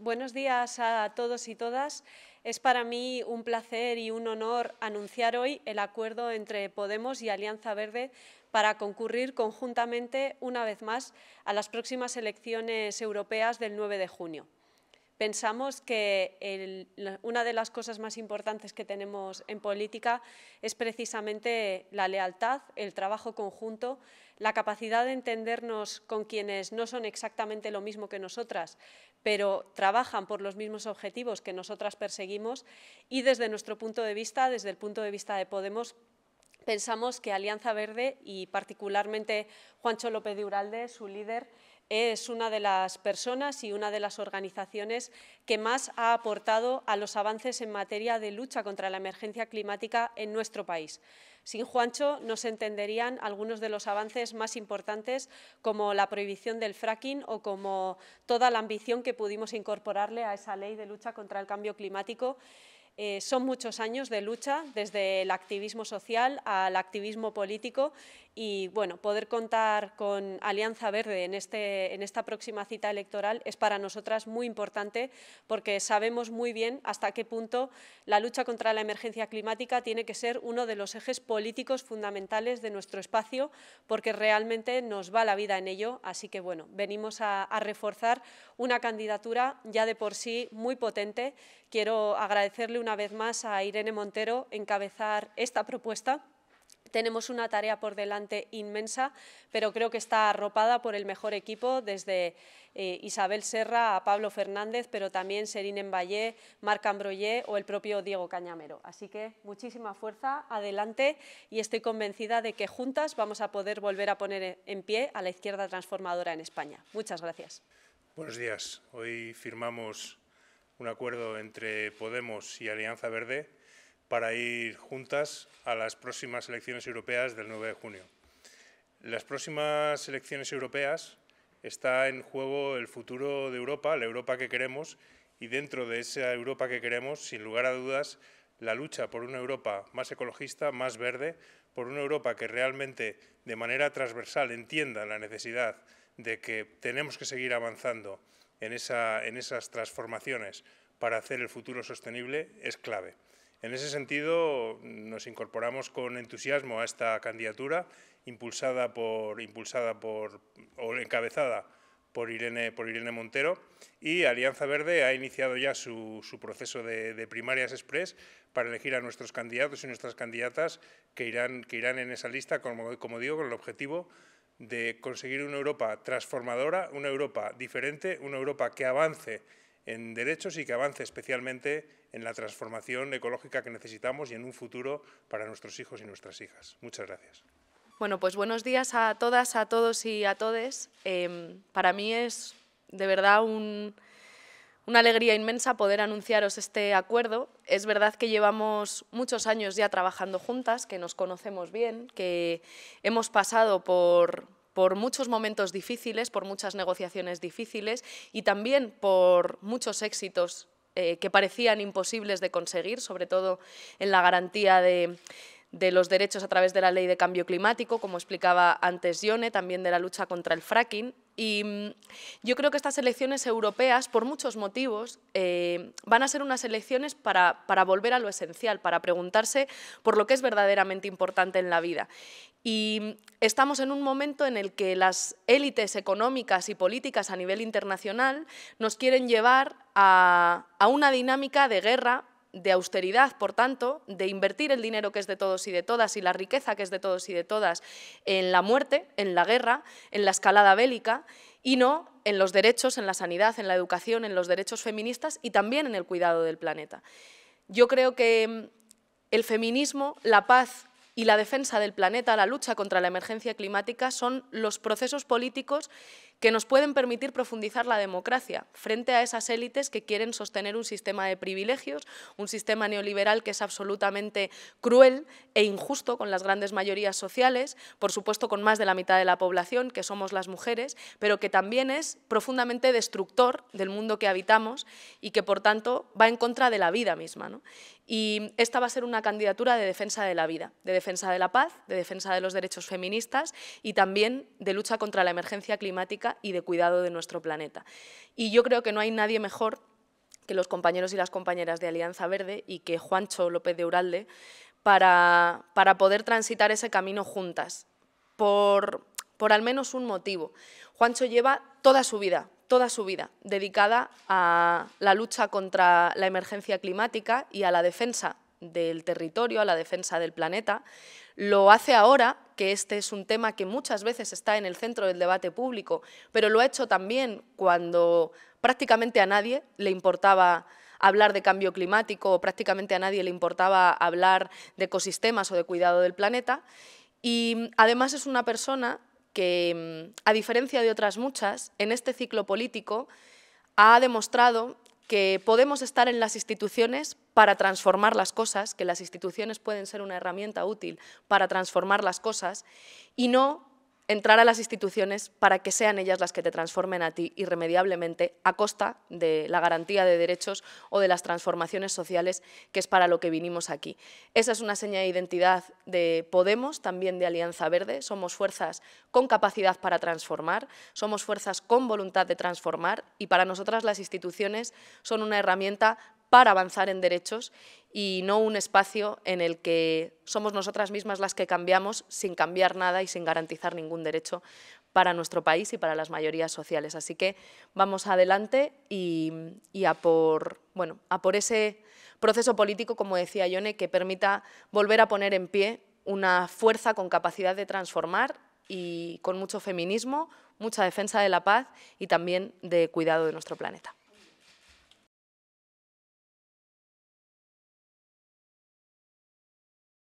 Buenos días a todos y todas. Es para mí un placer y un honor anunciar hoy el acuerdo entre Podemos y Alianza Verde para concurrir conjuntamente, una vez más, a las próximas elecciones europeas del 9 de junio. Pensamos que una de las cosas más importantes que tenemos en política es precisamente la lealtad, el trabajo conjunto, la capacidad de entendernos con quienes no son exactamente lo mismo que nosotras, pero trabajan por los mismos objetivos que nosotras perseguimos y desde nuestro punto de vista, desde el punto de vista de Podemos, pensamos que Alianza Verde y particularmente Juancho López de Uralde, su líder, es una de las personas y una de las organizaciones que más ha aportado a los avances en materia de lucha contra la emergencia climática en nuestro país. Sin Juancho no se entenderían algunos de los avances más importantes como la prohibición del fracking o como toda la ambición que pudimos incorporarle a esa ley de lucha contra el cambio climático eh, son muchos años de lucha, desde el activismo social al activismo político y bueno, poder contar con Alianza Verde en, este, en esta próxima cita electoral es para nosotras muy importante porque sabemos muy bien hasta qué punto la lucha contra la emergencia climática tiene que ser uno de los ejes políticos fundamentales de nuestro espacio porque realmente nos va la vida en ello, así que bueno, venimos a, reforzar una candidatura ya de por sí muy potente. Quiero agradecerle una vez más a Irene Montero encabezar esta propuesta. Tenemos una tarea por delante inmensa, pero creo que está arropada por el mejor equipo, desde eh, Isabel Serra a Pablo Fernández, pero también Serine Emballé, Marc Ambroyé o el propio Diego Cañamero. Así que muchísima fuerza, adelante, y estoy convencida de que juntas vamos a poder volver a poner en pie a la izquierda transformadora en España. Muchas gracias. Buenos días. Hoy firmamos un acuerdo entre Podemos y Alianza Verde para ir juntas a las próximas elecciones europeas del 9 de junio. Las próximas elecciones europeas está en juego el futuro de Europa, la Europa que queremos, y dentro de esa Europa que queremos, sin lugar a dudas, la lucha por una Europa más ecologista, más verde, por una Europa que realmente de manera transversal entienda la necesidad de que tenemos que seguir avanzando en, esas transformaciones para hacer el futuro sostenible es clave. En ese sentido, nos incorporamos con entusiasmo a esta candidatura, impulsada por, impulsada por encabezada por Irene, por Irene Montero, y Alianza Verde ha iniciado ya su, proceso de, primarias express para elegir a nuestros candidatos y nuestras candidatas que irán, que irán en esa lista, como, como digo, con el objetivo de conseguir una Europa transformadora, una Europa diferente, una Europa que avance en derechos y que avance especialmente en la transformación ecológica que necesitamos y en un futuro para nuestros hijos y nuestras hijas. Muchas gracias. Bueno, pues buenos días a todas, a todos y a todes. Em, para mí es de verdad un, una alegría inmensa poder anunciaros este acuerdo. Es verdad que llevamos muchos años ya trabajando juntas, que nos conocemos bien, que hemos pasado por, por muchos momentos difíciles, por muchas negociaciones difíciles y también por muchos éxitos eh, que parecían imposibles de conseguir, sobre todo en la garantía de de los derechos a través de la ley de cambio climático, como explicaba antes Yone, también de la lucha contra el fracking. Y mm, yo creo que estas elecciones europeas, por muchos motivos, eh, van a ser unas elecciones para, volver a lo esencial, para preguntarse por lo que es verdaderamente importante en la vida. Y mm, estamos en un momento en el que las élites económicas y políticas a nivel internacional nos quieren llevar a, a una dinámica de guerra de austeridad, por tanto, de invertir el dinero que es de todos y de todas y la riqueza que es de todos y de todas en la muerte, en la guerra, en la escalada bélica y no en los derechos, en la sanidad, en la educación, en los derechos feministas y también en el cuidado del planeta. Yo creo que mm, el feminismo, la paz y la defensa del planeta, la lucha contra la emergencia climática son los procesos políticos que nos pueden permitir profundizar la democracia frente a esas élites que quieren sostener un sistema de privilegios, un sistema neoliberal que es absolutamente cruel e injusto con las grandes mayorías sociales, por supuesto con más de la mitad de la población, que somos las mujeres, pero que también es profundamente destructor del mundo que habitamos y que por tanto va en contra de la vida misma. Y esta va a ser una candidatura de defensa de la vida, de defensa de la paz, de defensa de los derechos feministas y también de lucha contra la emergencia climática y de cuidado de nuestro planeta. Y yo creo que no hay nadie mejor que los compañeros y las compañeras de Alianza Verde y que Juancho López de Uralde para, poder transitar ese camino juntas, por, por al menos un motivo. Juancho lleva toda su vida toda su vida dedicada a la lucha contra la emergencia climática y a la defensa del territorio, a la defensa del planeta. Lo hace ahora, que este es un tema que muchas veces está en el centro del debate público, pero lo ha hecho también cuando prácticamente a nadie le importaba hablar de cambio climático o prácticamente a nadie le importaba hablar de ecosistemas o de cuidado del planeta. Y mm, además es una persona que, mm, a diferencia de otras muchas, en este ciclo político ha demostrado que podemos estar en las instituciones para transformar las cosas, que las instituciones pueden ser una herramienta útil para transformar las cosas y no entrar a las instituciones para que sean ellas las que te transformen a ti irremediablemente a costa de la garantía de derechos o de las transformaciones sociales que es para lo que vinimos aquí. Esa es una seña de identidad de Podemos, también de Alianza Verde. Somos fuerzas con capacidad para transformar, somos fuerzas con voluntad de transformar y para nosotras las instituciones son una herramienta para avanzar en derechos y no un espacio en el que somos nosotras mismas las que cambiamos sin cambiar nada y sin garantizar ningún derecho para nuestro país y para las mayorías sociales. Así que vamos adelante y, a, por, bueno, a por ese proceso político, como decía Yone, que permita volver a poner en pie una fuerza con capacidad de transformar y con mucho feminismo, mucha defensa de la paz y también de cuidado de nuestro planeta.